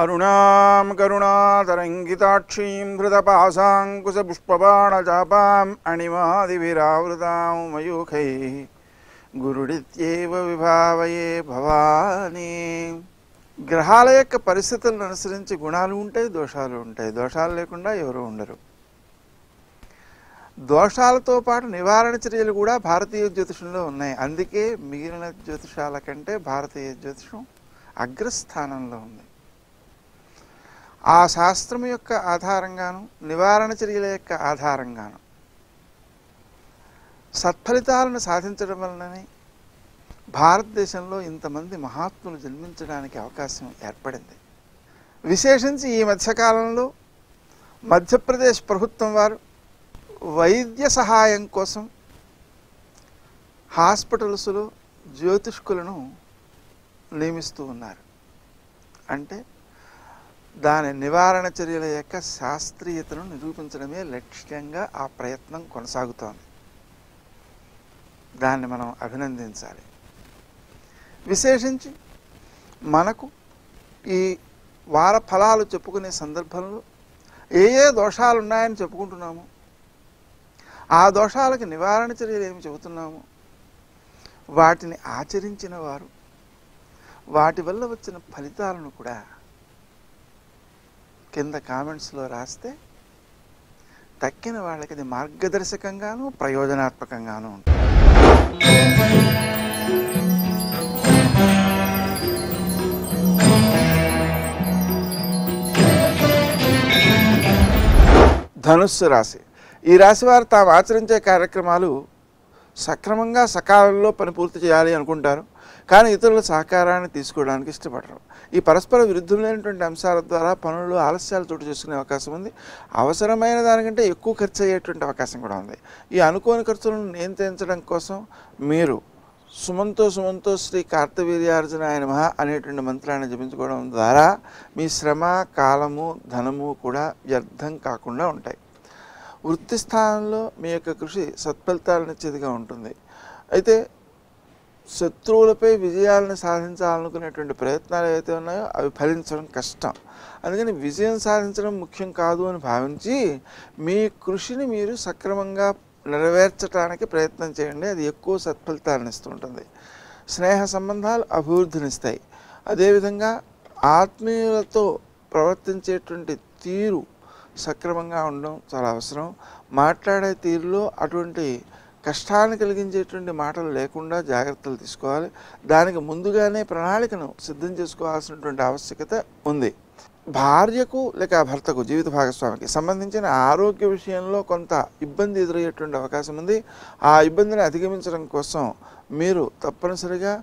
అరుణాం కరుణాతరంగితాక్షీం హృతపాశాంకుశపుష్పబాణచాపాం అణిమాదివిరావృతాం మయూఖై గురుడిత్యేవ విభావయే భవానీ గ్రహాల యొక్క పరిస్థితులను అనుసరించి గుణాలు ఉంటాయి దోషాలు ఉంటాయి దోషాలు లేకుండా ఎవరు ఉండరు దోషాలతో పాటు నివారణ చర్యలు కూడా భారతీయ జ్యోతిషంలో ఉన్నాయి అందుకే మిగిలిన జ్యోతిషాల కంటే భారతీయ జ్యోతిషం అగ్రస్థానంలో ఉంది ఆ శాస్త్రం యొక్క ఆధారంగాను నివారణ చర్యల యొక్క ఆధారంగాను సత్ఫలితాలను సాధించడం వలననే భారతదేశంలో ఇంతమంది మహాత్ములు జన్మించడానికి అవకాశం ఏర్పడింది విశేషించి ఈ మధ్యకాలంలో మధ్యప్రదేశ్ ప్రభుత్వం వారు వైద్య సహాయం కోసం హాస్పిటల్స్లో జ్యోతిష్కులను నియమిస్తూ ఉన్నారు అంటే దాని నివారణ చర్యల యొక్క శాస్త్రీయతను నిరూపించడమే లక్ష్యంగా ఆ ప్రయత్నం కొనసాగుతోంది దాన్ని మనం అభినందించాలి విశేషించి మనకు ఈ వార ఫలాలు చెప్పుకునే సందర్భంలో ఏ ఏ దోషాలు ఉన్నాయని చెప్పుకుంటున్నాము ఆ దోషాలకి నివారణ చర్యలు ఏమి చెబుతున్నాము వాటిని ఆచరించిన వారు వాటి వల్ల వచ్చిన ఫలితాలను కూడా కింద కామెంట్స్లో రాస్తే తక్కిన వాళ్ళకి అది మార్గదర్శకంగాను ప్రయోజనాత్మకంగాను ఉంటుంది ధనుస్సు రాశి ఈ రాశి వారు తాము ఆచరించే కార్యక్రమాలు సక్రమంగా సకాలంలో పని పూర్తి చేయాలి అనుకుంటారు కానీ ఇతరుల సహకారాన్ని తీసుకోవడానికి ఇష్టపడరు ఈ పరస్పర విరుద్ధమైనటువంటి అంశాల ద్వారా పనులు ఆలస్యాలు చోటు చేసుకునే అవకాశం ఉంది అవసరమైన దానికంటే ఎక్కువ ఖర్చు అయ్యేటువంటి అవకాశం కూడా ఉంది ఈ అనుకోని ఖర్చులను నియంత్రించడం కోసం మీరు సుమంతో సుమంతో శ్రీ కార్తవీర్యార్జున ఆయన మహా అనేటువంటి మంత్రాన్ని జపించుకోవడం ద్వారా మీ శ్రమ కాలము ధనము కూడా వ్యర్థం కాకుండా ఉంటాయి వృత్తి స్థానంలో మీ యొక్క కృషి సత్ఫలితాలనిచ్చేదిగా ఉంటుంది అయితే శత్రువులపై విజయాలను సాధించాలనుకునేటువంటి ప్రయత్నాలు ఏవైతే ఉన్నాయో అవి ఫలించడం కష్టం అందుకని విజయం సాధించడం ముఖ్యం కాదు అని భావించి మీ కృషిని మీరు సక్రమంగా నెరవేర్చడానికి ప్రయత్నం చేయండి అది ఎక్కువ సత్ఫలితాలను ఇస్తుంటుంది స్నేహ సంబంధాలు అభివృద్ధినిస్తాయి అదేవిధంగా ఆత్మీయులతో ప్రవర్తించేటువంటి తీరు సక్రమంగా ఉండడం చాలా అవసరం మాట్లాడే తీరులో అటువంటి కష్టాన్ని కలిగించేటువంటి మాటలు లేకుండా జాగ్రత్తలు తీసుకోవాలి దానికి ముందుగానే ప్రణాళికను సిద్ధం చేసుకోవాల్సినటువంటి ఆవశ్యకత ఉంది భార్యకు లేక భర్తకు జీవిత భాగస్వామికి సంబంధించిన ఆరోగ్య విషయంలో కొంత ఇబ్బంది ఎదురయ్యేటువంటి అవకాశం ఉంది ఆ ఇబ్బందిని అధిగమించడం కోసం మీరు తప్పనిసరిగా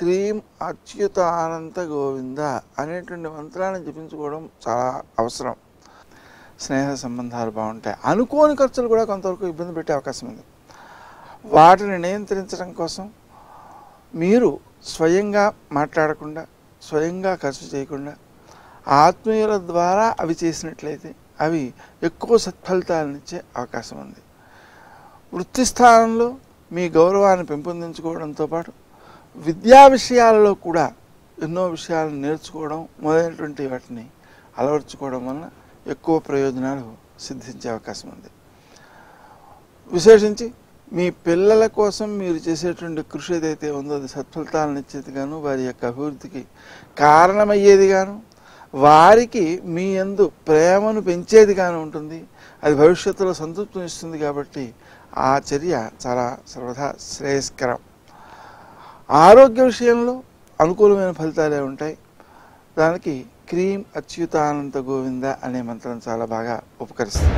క్రీం అత్యుత అనంత గోవింద అనేటువంటి మంత్రాన్ని జపించుకోవడం చాలా అవసరం స్నేహ సంబంధాలు బాగుంటాయి అనుకోని ఖర్చులు కూడా కొంతవరకు ఇబ్బంది పెట్టే అవకాశం ఉంది వాటిని నియంత్రించడం కోసం మీరు స్వయంగా మాట్లాడకుండా స్వయంగా ఖర్చు చేయకుండా ఆత్మీయుల ద్వారా అవి చేసినట్లయితే అవి ఎక్కువ సత్ఫలితాలను ఇచ్చే అవకాశం ఉంది వృత్తి స్థానంలో మీ గౌరవాన్ని పెంపొందించుకోవడంతో పాటు విద్యా విషయాలలో కూడా ఎన్నో విషయాలను నేర్చుకోవడం మొదలైనటువంటి వాటిని అలవర్చుకోవడం వలన ఎక్కువ ప్రయోజనాలు సిద్ధించే అవకాశం ఉంది విశేషించి మీ పిల్లల కోసం మీరు చేసేటువంటి కృషి ఏదైతే ఉందో అది సత్ఫలితాలను ఇచ్చేది గాను వారి యొక్క అభివృద్ధికి కారణమయ్యేది గాను వారికి మీ ఎందు ప్రేమను పెంచేది గాను ఉంటుంది అది భవిష్యత్తులో సంతృప్తిని ఇస్తుంది కాబట్టి ఆ చర్య చాలా సర్వదా శ్రేయస్కరం ఆరోగ్య విషయంలో అనుకూలమైన ఫలితాలే ఉంటాయి దానికి క్రీమ్ అచ్యుతానంత గోవింద అనే మంత్రం చాలా బాగా ఉపకరిస్తుంది